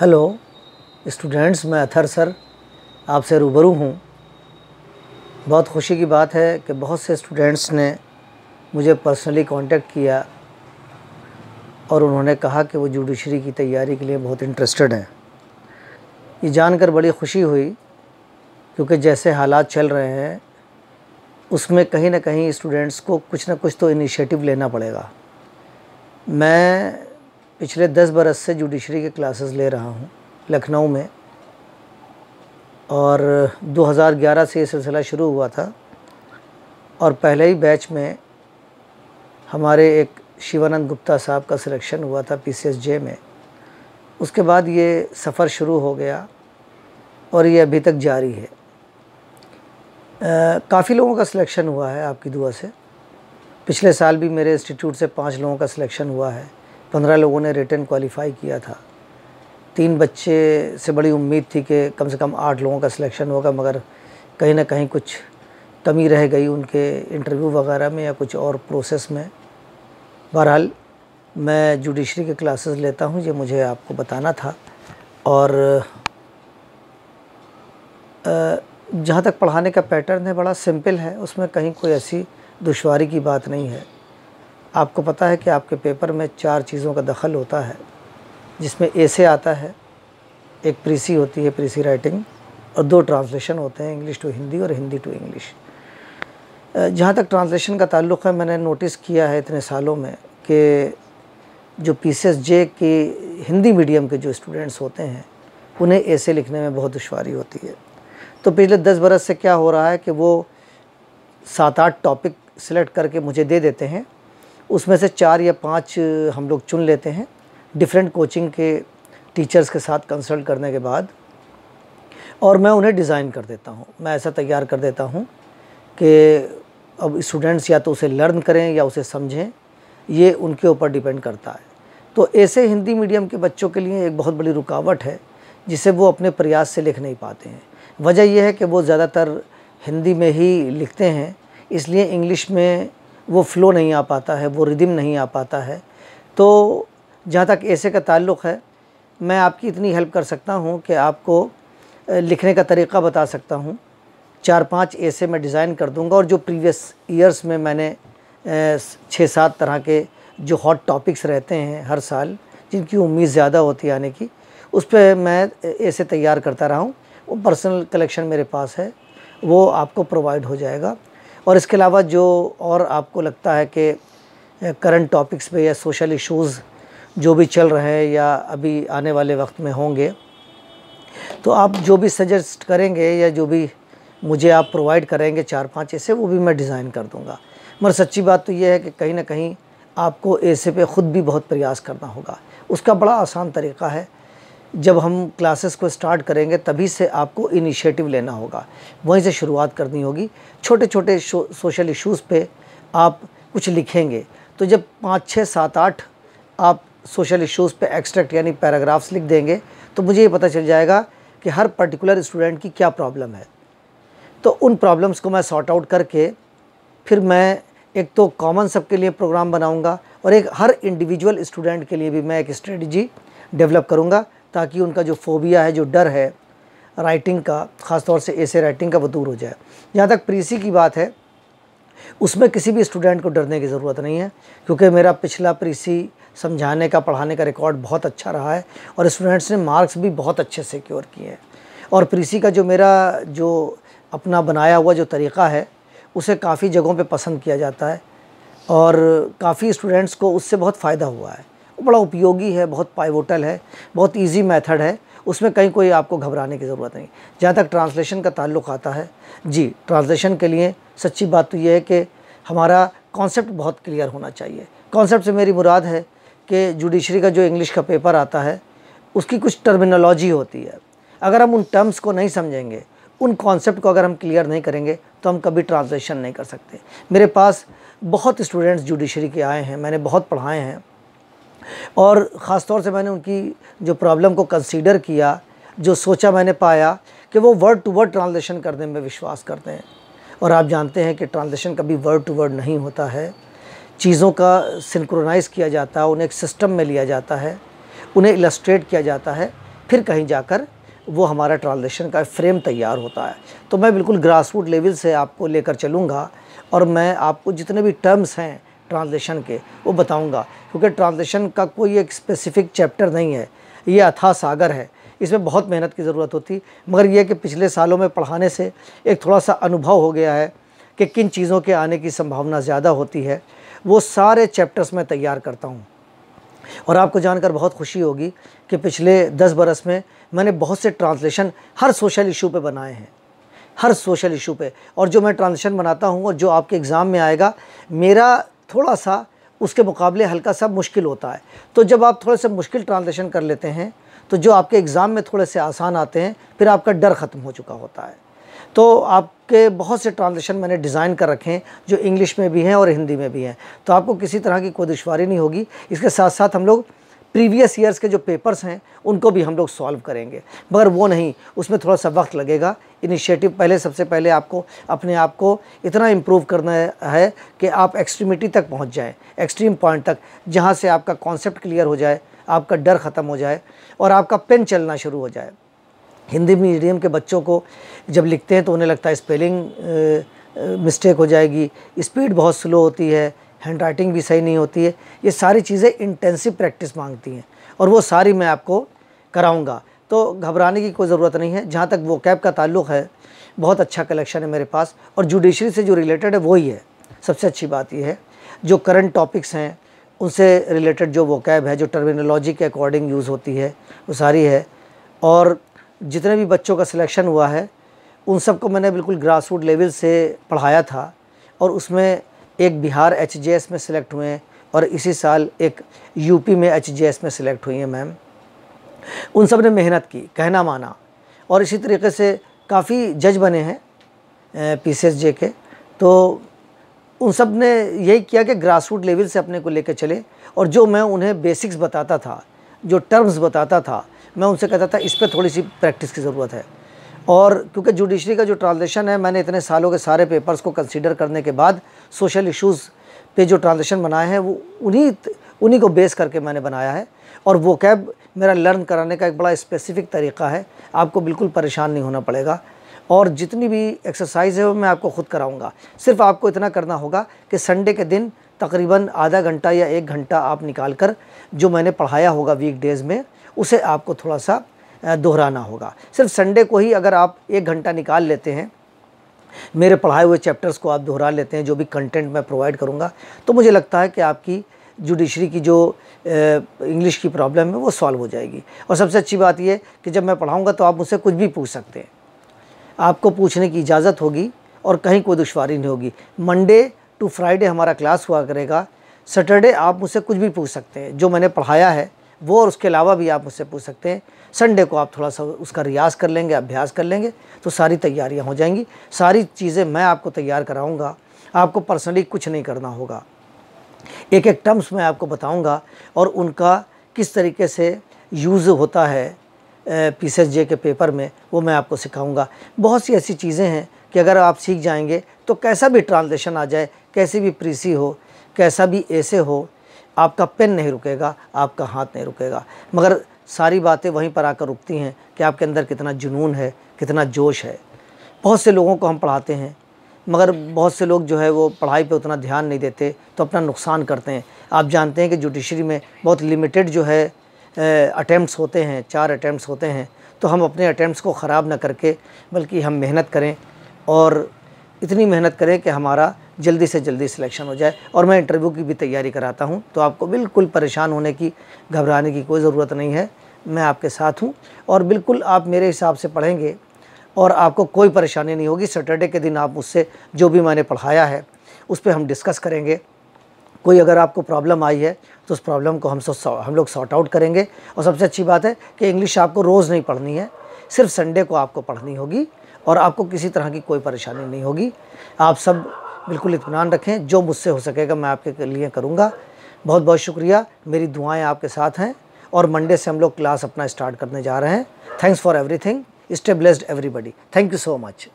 hello students मैं Athar sir आपसे रूबरू हूँ बहुत खुशी की बात है कि बहुत से स्टूडेंट्स ने मुझे पर्सनली कांटेक्ट किया और उन्होंने कहा कि वो जुडिशरी की तैयारी के लिए बहुत इंटरेस्टेड हैं ये जानकर बड़ी खुशी हुई क्योंकि जैसे हालात चल रहे हैं उसमें कहीं ना कहीं स्टूडेंट्स को कुछ ना कुछ तो इनिशिएटिव लेना पड़ेगा मैं पिछले दस बरस से जुडिशरी के क्लासेस ले रहा हूँ लखनऊ में और 2011 से ये सिलसिला शुरू हुआ था और पहले ही बैच में हमारे एक शिवानंद गुप्ता साहब का सिलेक्शन हुआ था जे में उसके बाद ये सफ़र शुरू हो गया और ये अभी तक जारी है काफ़ी लोगों का सिलेक्शन हुआ है आपकी दुआ से पिछले साल भी मेरे इंस्टीट्यूट से पाँच लोगों का सिलेक्शन हुआ है पंद्रह लोगों ने रिटर्न क्वालिफाई किया था तीन बच्चे से बड़ी उम्मीद थी कि कम से कम आठ लोगों का सिलेक्शन होगा मगर कहीं ना कहीं कुछ कमी रह गई उनके इंटरव्यू वगैरह में या कुछ और प्रोसेस में बहरहाल मैं जुडिशरी के क्लासेस लेता हूँ ये मुझे आपको बताना था और जहाँ तक पढ़ाने का पैटर्न है बड़ा सिंपल है उसमें कहीं कोई ऐसी दुशारी की बात नहीं है आपको पता है कि आपके पेपर में चार चीज़ों का दखल होता है जिसमें ऐसे आता है एक प्रीसी होती है प्रीसी राइटिंग और दो ट्रांसलेशन होते हैं इंग्लिश टू हिंदी और हिंदी टू इंग्लिश जहाँ तक ट्रांसलेशन का ताल्लुक़ है मैंने नोटिस किया है इतने सालों में कि जो पी सी एस जे की हिंदी मीडियम के जो स्टूडेंट्स होते हैं उन्हें ऐसे लिखने में बहुत दुशारी होती है तो पिछले दस बरस से क्या हो रहा है कि वो सात आठ टॉपिक सेलेक्ट करके मुझे दे देते हैं उसमें से चार या पाँच हम लोग चुन लेते हैं डिफरेंट कोचिंग के टीचर्स के साथ कंसल्ट करने के बाद और मैं उन्हें डिज़ाइन कर देता हूँ मैं ऐसा तैयार कर देता हूँ कि अब स्टूडेंट्स या तो उसे लर्न करें या उसे समझें ये उनके ऊपर डिपेंड करता है तो ऐसे हिंदी मीडियम के बच्चों के लिए एक बहुत बड़ी रुकावट है जिसे वो अपने प्रयास से लिख नहीं पाते हैं वजह यह है कि वो ज़्यादातर हिंदी में ही लिखते हैं इसलिए इंग्लिश में वो फ़्लो नहीं आ पाता है वो रिदम नहीं आ पाता है तो जहाँ तक ऐसे का ताल्लुक़ है मैं आपकी इतनी हेल्प कर सकता हूँ कि आपको लिखने का तरीक़ा बता सकता हूँ चार पांच ऐसे मैं डिज़ाइन कर दूँगा और जो प्रीवियस ईयर्स में मैंने छः सात तरह के जो हॉट टॉपिक्स रहते हैं हर साल जिनकी उम्मीद ज़्यादा होती है आने की उस पर मैं ऐसे तैयार करता रहा हूँ वो पर्सनल कलेक्शन मेरे पास है वो आपको प्रोवाइड हो जाएगा और इसके अलावा जो और आपको लगता है कि करंट टॉपिक्स पे या सोशल इश्यूज़ जो भी चल रहे हैं या अभी आने वाले वक्त में होंगे तो आप जो भी सजेस्ट करेंगे या जो भी मुझे आप प्रोवाइड करेंगे चार पाँच ऐसे वो भी मैं डिज़ाइन कर दूँगा मगर सच्ची बात तो ये है कि कहीं ना कहीं आपको ऐसे पे ख़ुद भी बहुत प्रयास करना होगा उसका बड़ा आसान तरीका है जब हम क्लासेस को स्टार्ट करेंगे तभी से आपको इनिशिएटिव लेना होगा वहीं से शुरुआत करनी होगी छोटे छोटे सोशल इश्यूज़ पे आप कुछ लिखेंगे तो जब पाँच छः सात आठ आप सोशल इश्यूज़ पे एक्सट्रैक्ट यानी पैराग्राफ्स लिख देंगे तो मुझे ये पता चल जाएगा कि हर पर्टिकुलर स्टूडेंट की क्या प्रॉब्लम है तो उन प्रॉब्लम्स को मैं सॉर्ट आउट करके फिर मैं एक तो कॉमन सबके लिए प्रोग्राम बनाऊंगा और एक हर इंडिविजुअल स्टूडेंट के लिए भी मैं एक स्ट्रेटजी डेवलप करूंगा ताकि उनका जो फोबिया है जो डर है राइटिंग का ख़ासतौर से ऐसे राइटिंग का वो दूर हो जाए जहाँ तक प्रीसी की बात है उसमें किसी भी स्टूडेंट को डरने की ज़रूरत नहीं है क्योंकि मेरा पिछला प्रीसी समझाने का पढ़ाने का रिकॉर्ड बहुत अच्छा रहा है और स्टूडेंट्स ने मार्क्स भी बहुत अच्छे से क्योर किए हैं और प्रीसी का जो मेरा जो अपना बनाया हुआ जो तरीक़ा है उसे काफ़ी जगहों पर पसंद किया जाता है और काफ़ी स्टूडेंट्स को उससे बहुत फ़ायदा हुआ है बड़ा उपयोगी है बहुत पाइवोटल है बहुत ईजी मैथड है उसमें कहीं कोई आपको घबराने की ज़रूरत नहीं जहाँ तक ट्रांसलेशन का ताल्लुक आता है जी ट्रांसलेशन के लिए सच्ची बात तो यह है कि हमारा कॉन्सेप्ट बहुत क्लियर होना चाहिए कॉन्सेप्ट से मेरी मुराद है कि जुडिशरी का जो इंग्लिश का पेपर आता है उसकी कुछ टर्मिनोलॉजी होती है अगर हम उन टर्म्स को नहीं समझेंगे उन कॉन्सेप्ट को अगर हम क्लियर नहीं करेंगे तो हम कभी ट्रांसलेशन नहीं कर सकते मेरे पास बहुत स्टूडेंट्स जुडिशरी के आए हैं मैंने बहुत पढ़ाए हैं और ख़ास तौर से मैंने उनकी जो प्रॉब्लम को कंसीडर किया जो सोचा मैंने पाया कि वो वर्ड टू वर्ड ट्रांसलेशन करने में विश्वास करते हैं और आप जानते हैं कि ट्रांसलेशन कभी वर्ड टू वर्ड नहीं होता है चीज़ों का सिंक्रोनाइज़ किया जाता है उन्हें एक सिस्टम में लिया जाता है उन्हें इलस्ट्रेट किया जाता है फिर कहीं जाकर वो हमारा ट्रांजेक्शन का फ्रेम तैयार होता है तो मैं बिल्कुल ग्रास रूट लेवल से आपको लेकर चलूँगा और मैं आपको जितने भी टर्म्स हैं ट्रांसलेशन के वो बताऊंगा क्योंकि ट्रांसलेशन का कोई एक स्पेसिफिक चैप्टर नहीं है ये अथा सागर है इसमें बहुत मेहनत की ज़रूरत होती मगर यह कि पिछले सालों में पढ़ाने से एक थोड़ा सा अनुभव हो गया है कि किन चीज़ों के आने की संभावना ज़्यादा होती है वो सारे चैप्टर्स मैं तैयार करता हूँ और आपको जानकर बहुत खुशी होगी कि पिछले दस बरस में मैंने बहुत से ट्रांसलेशन हर सोशल इशू पे बनाए हैं हर सोशल इशू पे और जो मैं ट्रांसलेशन बनाता हूँ और जो आपके एग्ज़ाम में आएगा मेरा थोड़ा सा उसके मुकाबले हल्का सा मुश्किल होता है तो जब आप थोड़े से मुश्किल ट्रांजेक्शन कर लेते हैं तो जो आपके एग्ज़ाम में थोड़े से आसान आते हैं फिर आपका डर ख़त्म हो चुका होता है तो आपके बहुत से ट्रांजेक्शन मैंने डिज़ाइन कर रखे हैं जो इंग्लिश में भी हैं और हिंदी में भी हैं तो आपको किसी तरह की कोई दुशारी नहीं होगी इसके साथ साथ हम लोग प्रीवियस ईयर्स के जो पेपर्स हैं उनको भी हम लोग सॉल्व करेंगे मगर वो नहीं उसमें थोड़ा सा वक्त लगेगा इनिशिएटिव पहले सबसे पहले आपको अपने आप को इतना इम्प्रूव करना है कि आप एक्सट्रीमिटी तक पहुंच जाएं एक्सट्रीम पॉइंट तक जहां से आपका कॉन्सेप्ट क्लियर हो जाए आपका डर ख़त्म हो जाए और आपका पेन चलना शुरू हो जाए हिंदी मीडियम के बच्चों को जब लिखते हैं तो उन्हें लगता है स्पेलिंग मिस्टेक हो जाएगी स्पीड बहुत स्लो होती है हैंड राइटिंग भी सही नहीं होती है ये सारी चीज़ें इंटेंसिव प्रैक्टिस मांगती हैं और वो सारी मैं आपको कराऊँगा तो घबराने की कोई ज़रूरत नहीं है जहाँ तक वो कैब का ताल्लुक है बहुत अच्छा कलेक्शन है मेरे पास और जुडिशरी से जो रिलेटेड है वही है सबसे अच्छी बात यह है जो करंट टॉपिक्स हैं उनसे रिलेटेड जो वो कैब है जो टर्मिनोलॉजी के अकॉर्डिंग यूज़ होती है वो सारी है और जितने भी बच्चों का सिलेक्शन हुआ है उन सबको मैंने बिल्कुल ग्रास रूट लेवल से पढ़ाया था और उसमें एक बिहार एच में सेलेक्ट हुए हैं और इसी साल एक यूपी में एच में सेलेक्ट हुई हैं मैम उन सब ने मेहनत की कहना माना और इसी तरीके से काफ़ी जज बने हैं पी जे के तो उन सब ने यही किया कि ग्रासरूट लेवल से अपने को लेकर चले और जो मैं उन्हें बेसिक्स बताता था जो टर्म्स बताता था मैं उनसे कहता था इस पर थोड़ी सी प्रैक्टिस की ज़रूरत है और क्योंकि जुडिशरी का जो ट्रांजेक्शन है मैंने इतने सालों के सारे पेपर्स को कंसिडर करने के बाद सोशल इश्यूज़ पे जो ट्रांजेक्शन बनाए हैं वो उन्हीं उन्हीं को बेस करके मैंने बनाया है और वो कैब मेरा लर्न कराने का एक बड़ा स्पेसिफिक तरीका है आपको बिल्कुल परेशान नहीं होना पड़ेगा और जितनी भी एक्सरसाइज है वो मैं आपको ख़ुद कराऊंगा सिर्फ आपको इतना करना होगा कि संडे के दिन तकरीबन आधा घंटा या एक घंटा आप निकाल कर जो मैंने पढ़ाया होगा वीक डेज़ में उसे आपको थोड़ा सा दोहराना होगा सिर्फ संडे को ही अगर आप एक घंटा निकाल लेते हैं मेरे पढ़ाए हुए चैप्टर्स को आप दोहरा लेते हैं जो भी कंटेंट मैं प्रोवाइड करूँगा तो मुझे लगता है कि आपकी जुडिशरी की जो इंग्लिश की प्रॉब्लम है वो सॉल्व हो जाएगी और सबसे अच्छी बात यह कि जब मैं पढ़ाऊँगा तो आप मुझसे कुछ भी पूछ सकते हैं आपको पूछने की इजाज़त होगी और कहीं कोई दुशारी नहीं होगी मंडे टू फ्राइडे हमारा क्लास हुआ करेगा सैटरडे आप मुझसे कुछ भी पूछ सकते हैं जो मैंने पढ़ाया है वो और उसके अलावा भी आप मुझसे पूछ सकते हैं संडे को आप थोड़ा सा उसका रियाज़ कर लेंगे अभ्यास कर लेंगे तो सारी तैयारियाँ हो जाएंगी सारी चीज़ें मैं आपको तैयार कराऊँगा आपको पर्सनली कुछ नहीं करना होगा एक एक टर्म्स मैं आपको बताऊँगा और उनका किस तरीके से यूज़ होता है एस जे के पेपर में वो मैं आपको सिखाऊंगा बहुत सी ऐसी चीज़ें हैं कि अगर आप सीख जाएंगे तो कैसा भी ट्रांजेक्शन आ जाए कैसी भी प्रीसी हो कैसा भी ऐसे हो आपका पेन नहीं रुकेगा आपका हाथ नहीं रुकेगा मगर सारी बातें वहीं पर आकर रुकती हैं कि आपके अंदर कितना जुनून है कितना जोश है बहुत से लोगों को हम पढ़ाते हैं मगर बहुत से लोग जो है वो पढ़ाई पे उतना ध्यान नहीं देते तो अपना नुकसान करते हैं आप जानते हैं कि जुडिशरी में बहुत लिमिटेड जो है अटैम्प्ट होते हैं चार अटैम्प्ट होते हैं तो हम अपने अटैम्प्ट को ख़राब ना करके बल्कि हम मेहनत करें और इतनी मेहनत करें कि हमारा जल्दी से जल्दी सिलेक्शन हो जाए और मैं इंटरव्यू की भी तैयारी कराता हूँ तो आपको बिल्कुल परेशान होने की घबराने की कोई ज़रूरत नहीं है मैं आपके साथ हूँ और बिल्कुल आप मेरे हिसाब से पढ़ेंगे और आपको कोई परेशानी नहीं होगी सैटरडे के दिन आप मुझसे जो भी मैंने पढ़ाया है उस पर हम डिस्कस करेंगे कोई अगर आपको प्रॉब्लम आई है तो उस प्रॉब्लम को हम सब हम लोग सॉर्ट आउट करेंगे और सबसे अच्छी बात है कि इंग्लिश आपको रोज़ नहीं पढ़नी है सिर्फ संडे को आपको पढ़नी होगी और आपको किसी तरह की कोई परेशानी नहीं होगी आप सब बिल्कुल इतमान रखें जो मुझसे हो सकेगा मैं आपके लिए करूँगा बहुत बहुत शुक्रिया मेरी दुआएँ आपके साथ हैं और मंडे से हम लोग क्लास अपना स्टार्ट करने जा रहे हैं thanks for everything stay blessed everybody thank you so much